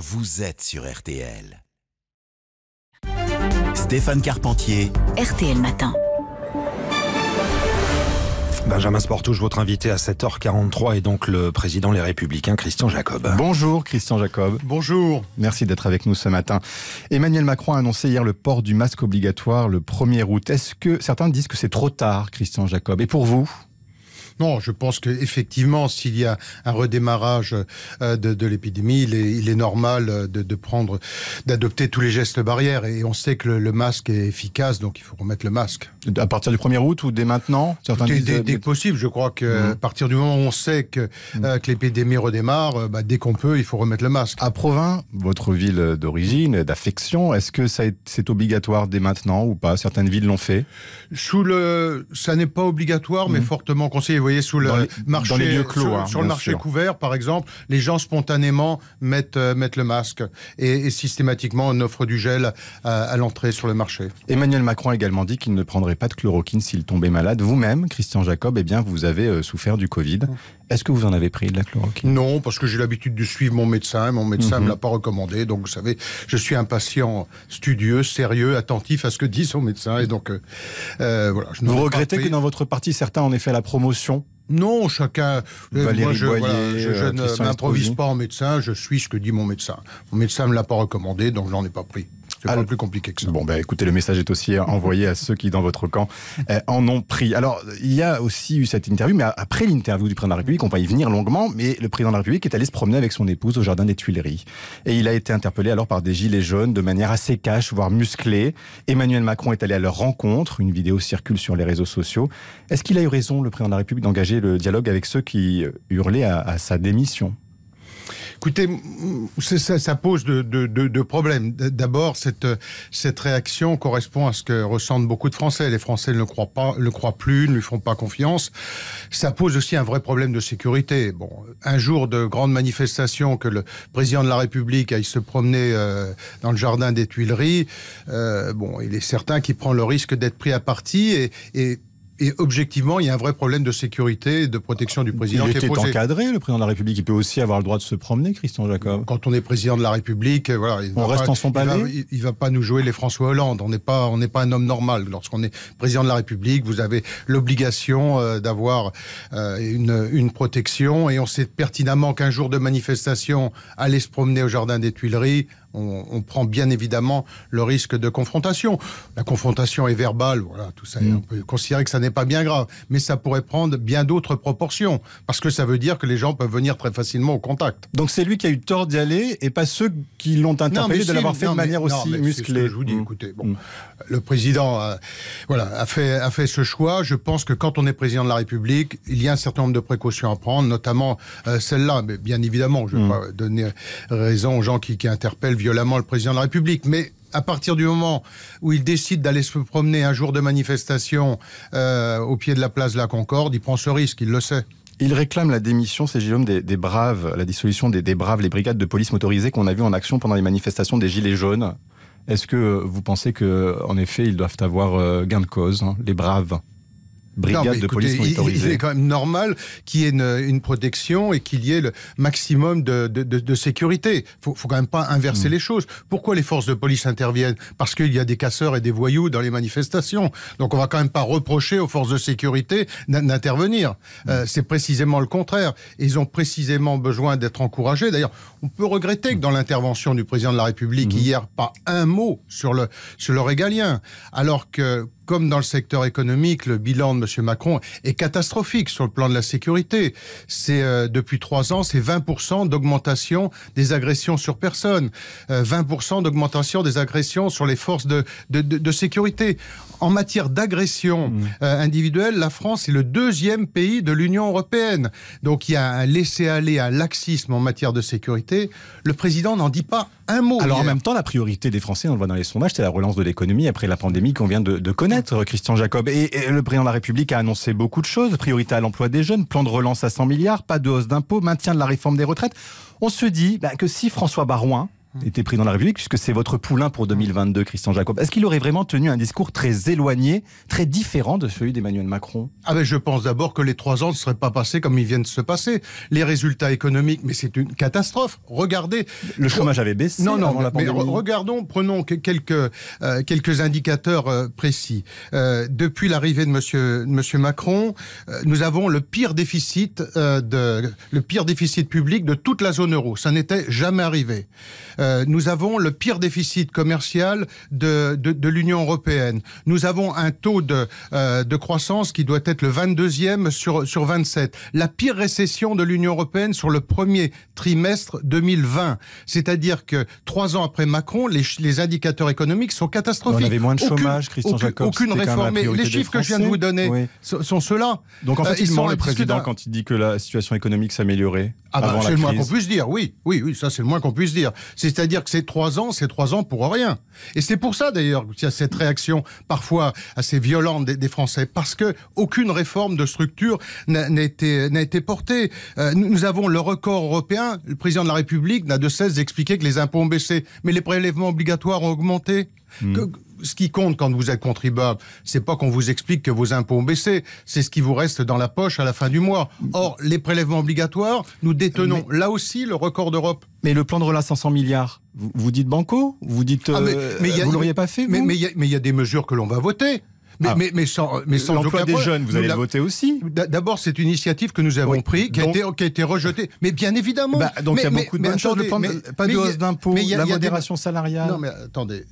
vous êtes sur RTL. Stéphane Carpentier. RTL Matin. Benjamin Sportouche, votre invité à 7h43 et donc le président Les Républicains, Christian Jacob. Bonjour Christian Jacob. Bonjour. Merci d'être avec nous ce matin. Emmanuel Macron a annoncé hier le port du masque obligatoire le 1er août. Est-ce que certains disent que c'est trop tard, Christian Jacob Et pour vous non, je pense qu'effectivement, s'il y a un redémarrage euh, de, l'épidémie, il, est, normal euh, de, prendre, d'adopter tous les gestes barrières. Et on sait que le, masque est efficace, donc il faut remettre le masque. À partir du 1er août ou dès maintenant euh, dès, dès, possible, je crois que mhm. à partir du moment où on sait que, mhm. l'épidémie redémarre, bah, dès qu'on peut, il faut remettre le masque. À Provins, votre ville d'origine, d'affection, est-ce que c'est obligatoire dès maintenant ou pas Certaines villes l'ont fait. Sous le, ça n'est pas obligatoire, mais mhm. fortement conseillé voyez, sous le marché, hein, sur, le marché couvert, par exemple, les gens spontanément mettent, euh, le masque et, systématiquement on offre du gel à, l'entrée sur le marché. Emmanuel Macron a également dit qu'il ne prendrait pas de chloroquine s'il tombait malade. Vous-même, Christian Jacob, eh bien, vous avez euh, souffert du Covid. Mmh. Est-ce que vous en avez pris de la chloroquine Non, parce que j'ai l'habitude de suivre mon médecin. Mon médecin ne mhm. me l'a pas recommandé. Donc, vous savez, je suis un patient studieux, sérieux, attentif à ce que dit son médecin. Et donc, euh, euh, voilà. Je vous regrettez que dans votre parti, certains en aient fait la promotion non, chacun. Euh, moi, je, ne m'improvise pas en médecin, je suis ce que dit mon médecin. Mon médecin ne me l'a pas recommandé, donc je n'en ai pas pris. C'est pas plus compliqué que ça. Bon, bah, écoutez, le message est aussi envoyé à ceux qui, dans votre camp, euh, en ont pris. Alors, il y a aussi eu cette interview, mais après l'interview du président de la République, on va y venir longuement, mais le président de la République est allé se promener avec son épouse au jardin des Tuileries. Et il a été interpellé alors par des gilets jaunes de manière assez cache, voire musclée. Emmanuel Macron est allé à leur rencontre. Une vidéo circule sur les réseaux sociaux. Est-ce qu'il a eu raison, le président de la République, d'engager le dialogue avec ceux qui euh, hurlaient à sa démission Écoutez, ça, pose deux de, problèmes. D'abord, cette, cette réaction correspond à ce que ressentent beaucoup de Français. Les Français ne le croient pas, croient plus, ne lui font pas confiance. Ça pose aussi un vrai problème de sécurité. Bon, un jour de grande manifestation que le président de la République aille se promener euh, dans le jardin des Tuileries, euh, bon, il est certain qu'il prend le risque d'être pris à partie et et objectivement, il y a un vrai problème de sécurité et de protection du président. Il qui est encadré, le président de la République. Il peut aussi avoir le droit de se promener, Christian Jacob. Quand on est président de la République, voilà, on reste en son palais. Il, va, pas nous jouer les François Hollande. On n'est pas, on n'est pas un homme normal. Lorsqu'on est président de la République, vous avez l'obligation euh, d'avoir euh, une, une, protection, et on sait pertinemment qu'un jour de manifestation, aller se promener au jardin des Tuileries, on, prend bien évidemment le risque de confrontation. La confrontation est verbale, voilà, tout ça, on mm. peut considérer que ça n'est pas bien grave, mais ça pourrait prendre bien d'autres proportions, parce que ça veut dire que les gens peuvent venir très facilement au contact. Donc c'est lui qui a eu tort d'y aller, et pas ceux qui l'ont interpellé de l'avoir fait de manière aussi musclée. je vous dis, mm. écoutez, bon, mm. le président a, voilà, a, fait, a fait ce choix. Je pense que quand on est président de la République, il y a un certain nombre de précautions à prendre, notamment euh, celle-là, mais bien évidemment, je ne vais pas donner raison aux gens qui, qui interpellent violemment le président de la République. Mais à partir du moment où il décide d'aller se promener un jour de manifestation euh, au pied de la place de la Concorde, il prend ce risque, il le sait. Il réclame la démission, c'est gilets, des, braves, la dissolution des, braves, les brigades de police motorisées qu'on a vues en action pendant les manifestations des Gilets jaunes. Est-ce que vous pensez que, en effet, ils doivent avoir euh, gain de cause, hein, les braves brigade de police Il, est quand même normal qu'il y ait une, protection et qu'il y ait le maximum de, sécurité. Il faut, faut quand même pas inverser hmm. les choses. Pourquoi les forces de police interviennent Parce qu'il y a des casseurs et des voyous dans les manifestations. Donc on va quand même pas reprocher aux forces de sécurité d'intervenir. Euh, hmm. C'est précisément le contraire. Ils ont précisément besoin d'être encouragés. D'ailleurs, on peut regretter que dans l'intervention du président de la République hmm. hier, pas un mot sur le, sur le régalien. Alors que comme dans le secteur économique, le bilan de M. Macron est catastrophique sur le plan de la sécurité. C'est euh, depuis trois ans, c'est 20% d'augmentation des agressions sur personne, 20% euh, d'augmentation des agressions sur les forces de, sécurité. En matière d'agression mmh. euh, individuelle, la France est le deuxième pays de l'Union européenne. Donc il y a un laisser-aller, un laxisme en matière de sécurité. Le président n'en dit pas alors en même temps, la priorité des Français, on le voit dans les sondages, c'est la relance de l'économie après la pandémie qu'on vient de, connaître, Christian Jacob. Et, le président de la République a annoncé beaucoup de choses, priorité à l'emploi des jeunes, plan de relance à 100 milliards, pas de hausse d'impôts, maintien de la réforme des retraites. On se dit bah, que si François Barouin Mmh. été pris dans la République, puisque c'est votre poulain pour 2022, Christian Jacob. Est-ce qu'il aurait vraiment tenu un discours très éloigné, très différent de celui d'Emmanuel Macron Ah ben, je pense d'abord que les trois ans ne seraient pas passés comme ils viennent de se passer. Les résultats économiques, mais c'est une catastrophe. Regardez. Le chômage avait baissé. Non, non. Avant la pandémie. Mais regardons, prenons quelques euh, quelques indicateurs euh, précis. Euh, depuis l'arrivée de Monsieur Monsieur Macron, nous avons le pire déficit de le pire déficit public de toute la zone euro. Ça n'était jamais arrivé. Euh, nous avons le pire déficit commercial de, de, l'Union européenne. Nous avons un taux de, euh, de croissance qui doit être le 22e sur, sur 27. La pire récession de l'Union européenne sur le premier trimestre 2020. C'est-à-dire que trois ans après Macron, les, indicateurs économiques sont catastrophiques. On avait moins de chômage, aucune, Christian Jacob. Aucune réforme. Les chiffres que je viens de vous donner sont, ceux-là. Donc en fait, euh, il ment le président quand il dit que la situation économique s'améliorait. Ah bah, c'est le moins qu'on puisse dire, oui. Oui, oui, ça c'est le moins qu'on puisse dire. C'est c'est-à-dire que ces trois ans, c'est trois ans pour rien. Et c'est pour ça d'ailleurs qu'il y a cette réaction parfois assez violente des, Français, parce que aucune réforme de structure n'a été, portée. Euh, nous avons le record européen. Le président de la République n'a de cesse d'expliquer que les impôts ont baissé, mais les prélèvements obligatoires ont augmenté. Hmm ce qui compte quand vous êtes contribuable, c'est pas qu'on vous explique que vos impôts ont baissé, c'est ce qui vous reste dans la poche à la fin du mois. Or, les prélèvements obligatoires, nous détenons là aussi le record d'Europe. Mais le plan de relance 500 milliards, vous, dites banco Vous dites. Ah, mais, euh, l'auriez pas fait Mais il y, a des mesures que l'on va voter. Mais, ah. mais, mais, sans, l'emploi des jeunes, vous allez voter aussi. D'abord, c'est une initiative que nous avons prise, qui, a été, rejetée. Mais bien évidemment. Bah, donc il y a beaucoup de bonnes Pas de hausse d'impôts, la modération salariale. Non, mais attendez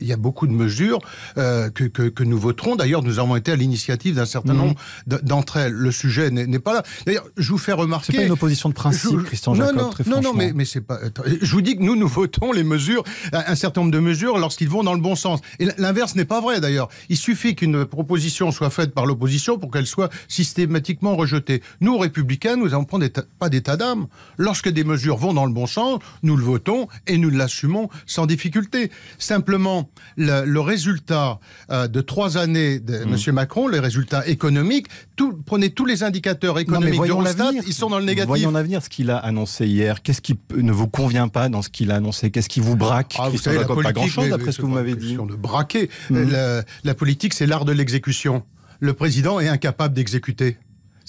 il y a beaucoup de mesures euh, que, que, que, nous voterons. D'ailleurs, nous avons été à l'initiative d'un certain mhm. nombre d'entre elles. Le sujet n'est pas là. D'ailleurs, je vous fais remarquer. C'est pas une opposition de principe, Christian Jacob. Non, non, non, mais, mais c'est pas. je vous dis que nous, nous votons les mesures, un certain nombre de mesures, lorsqu'ils vont dans le bon sens. Et l'inverse n'est pas vrai, d'ailleurs. Il suffit qu'une proposition soit faite par l'opposition pour qu'elle soit systématiquement rejetée. Nous, républicains, nous n'avons pas d'état d'âme. Lorsque des mesures vont dans le bon sens, nous le votons et nous l'assumons sans difficulté. Simplement, le, résultat euh, de trois années de M. Hmm. Macron, le résultat économique, prenez tous les indicateurs économiques de ils sont dans le négatif. Voyons l'avenir, ce qu'il a annoncé hier. Qu'est-ce qui ne vous convient pas dans ce qu'il a annoncé Qu'est-ce qui vous ah, braque ah, Vous savez, pas grand-chose, ce que vous m'avez dit. De braquer. Hmm. la politique, c'est l'art de l'exécution. Le président est incapable d'exécuter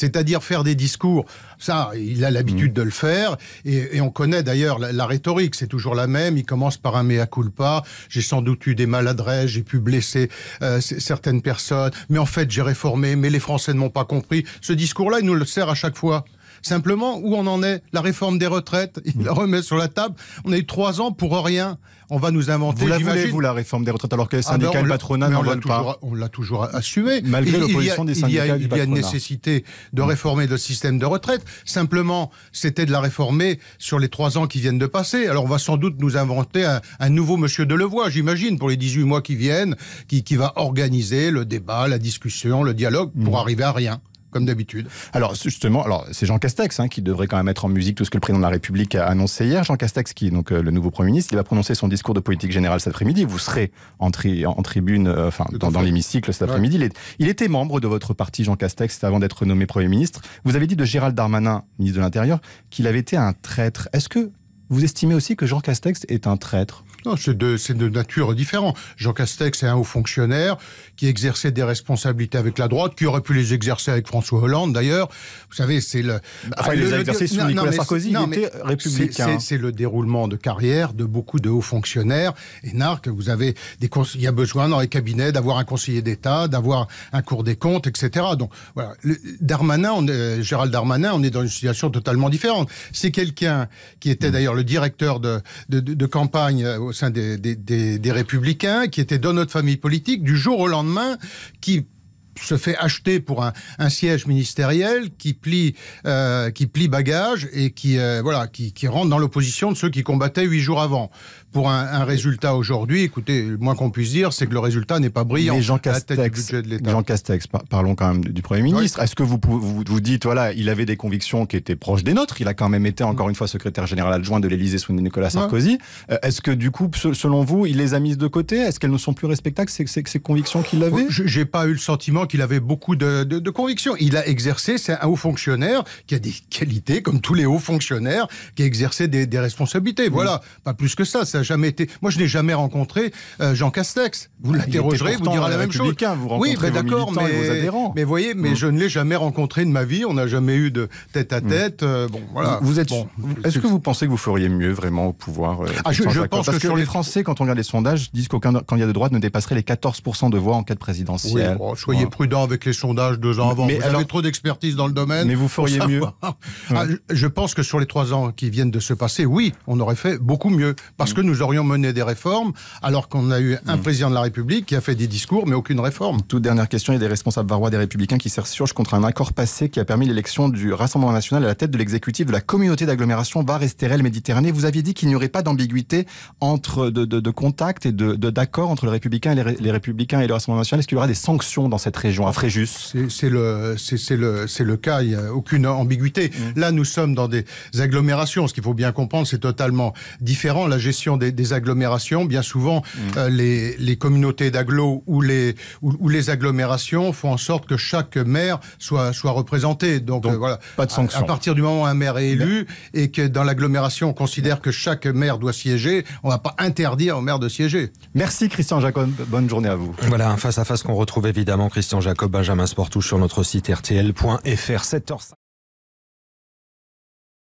c'est-à-dire faire des discours. Ça, il a l'habitude mm. de le faire, et, on connaît d'ailleurs la, rhétorique, c'est toujours la même. Il commence par un mea culpa, j'ai sans doute eu des maladresses, j'ai pu blesser euh, certaines personnes, mais en fait j'ai réformé, mais les Français ne m'ont pas compris. Ce discours-là, il nous le sert à chaque fois. Simplement, où on en est La réforme des retraites, il mm. la remet sur la table. On a eu trois ans pour rien. On va nous inventer. Vous la vous, la réforme des retraites, alors que les ah ben, syndicats et patronat n'en veulent pas On l'a toujours assumé. Malgré l'opposition des syndicats. Il y a, il y a une nécessité de mm. réformer le système de retraite. Simplement, c'était de la réformer sur les trois ans qui viennent de passer. Alors, on va sans doute nous inventer un, nouveau monsieur Delevoye, j'imagine, pour les 18 mois qui viennent, qui, va organiser le débat, la discussion, le dialogue, pour mm. arriver à rien comme d'habitude. Alors justement, alors c'est Jean Castex hein, qui devrait quand même mettre en musique tout ce que le président de la République a annoncé hier. Jean Castex, qui est donc euh, le nouveau Premier ministre, il va prononcer son discours de politique générale cet après-midi. Vous serez en, tribune, euh, enfin dans, l'hémicycle cet après-midi. il, était membre de votre parti, Jean Castex, avant d'être nommé Premier ministre. Vous avez dit de Gérald Darmanin, ministre de l'Intérieur, qu'il avait été un traître. Est-ce que vous estimez aussi que Jean Castex est un traître non, c'est de, nature différente. Jean Castex est un haut fonctionnaire qui exerçait des responsabilités avec la droite, qui aurait pu les exercer avec François Hollande d'ailleurs. Vous savez, c'est le. Enfin, il ah, les a sous Nicolas Sarkozy, il était républicain. C'est le déroulement de carrière de beaucoup de hauts fonctionnaires. Et NARC, vous avez des il y a besoin dans les cabinets d'avoir un conseiller d'État, d'avoir un cours des comptes, etc. Donc voilà. Darmanin, euh, Gérald Darmanin, on est dans une situation totalement différente. C'est quelqu'un qui était d'ailleurs le directeur de, campagne. Euh, au sein des, républicains, qui étaient dans notre famille politique, du jour au lendemain, qui se fait acheter pour un, siège ministériel qui plie, euh, qui plie bagage et qui, euh, voilà, qui, qui rentre dans l'opposition de ceux qui combattaient huit jours avant. Pour un, résultat aujourd'hui, écoutez, le moins qu'on puisse dire, c'est que le résultat n'est pas brillant. Mais Jean Castex, Castex parlons quand même du Premier ministre. Est-ce que vous, vous, dites, voilà, il avait des convictions qui étaient proches des nôtres, il a quand même été encore une fois secrétaire général adjoint de l'Élysée sous Nicolas Sarkozy. Euh, est-ce que du coup, selon vous, il les a mises de côté Est-ce qu'elles ne sont plus respectables, ces, ces, convictions qu'il avait oh, J'ai pas eu le sentiment qu'il il avait beaucoup de, convictions. Il a exercé, c'est un haut fonctionnaire qui a des qualités, comme tous les hauts fonctionnaires, qui a exercé des, responsabilités. Voilà, pas plus que ça. Ça n'a jamais été. Moi, je n'ai jamais rencontré euh, Jean Castex. Vous ah, l'interrogerez, vous direz la euh, même chose. oui, d'accord, mais, vous voyez, mais hum. je ne l'ai jamais rencontré de ma vie. On n'a jamais eu de tête à hum. tête. Euh, bon, voilà. Vous, êtes. Bon, Est-ce que vous pensez que vous feriez mieux vraiment au pouvoir ah, je, pense que, sur les Français, quand on regarde les sondages, disent qu'aucun candidat de droite ne dépasserait les 14 de voix en cas de présidentielle. Oh, soyez hein prudent avec les sondages deux ans avant. Mais vous alors, avez trop d'expertise dans le domaine. Mais vous feriez mieux. Ah, je pense que sur les trois ans qui viennent de se passer, oui, on aurait fait beaucoup mieux. Parce mm. que nous aurions mené des réformes, alors qu'on a eu un mm. président de la République qui a fait des discours, mais aucune réforme. Toute dernière question, il y a des responsables varois des Républicains qui s'insurgent contre un accord passé qui a permis l'élection du Rassemblement National à la tête de l'exécutif de la communauté d'agglomération Var-Estérel Méditerranée. Vous aviez dit qu'il n'y aurait pas d'ambiguïté entre de, de, contact et de, d'accord entre les Républicains et les, les Républicains et le Rassemblement National. Est-ce qu'il y aura des sanctions dans cette région région, à Fréjus. C'est le, c'est le, cas, il n'y a aucune ambiguïté. Mm. Là, nous sommes dans des agglomérations. Ce qu'il faut bien comprendre, c'est totalement différent. La gestion des, agglomérations, bien souvent, mm. euh, les, les, communautés d'agglos ou les, ou, les agglomérations font en sorte que chaque maire soit, soit représenté. Donc, euh, voilà. Pas de À, partir du moment où un maire est élu et que dans l'agglomération, on considère que chaque maire doit siéger, on ne va pas interdire au maire de siéger. Merci Christian Jacob. Bonne journée à vous. Voilà, un face-à-face qu'on retrouve évidemment Christian Jacob Benjamin Sportouche sur notre site rtl.fr 7h.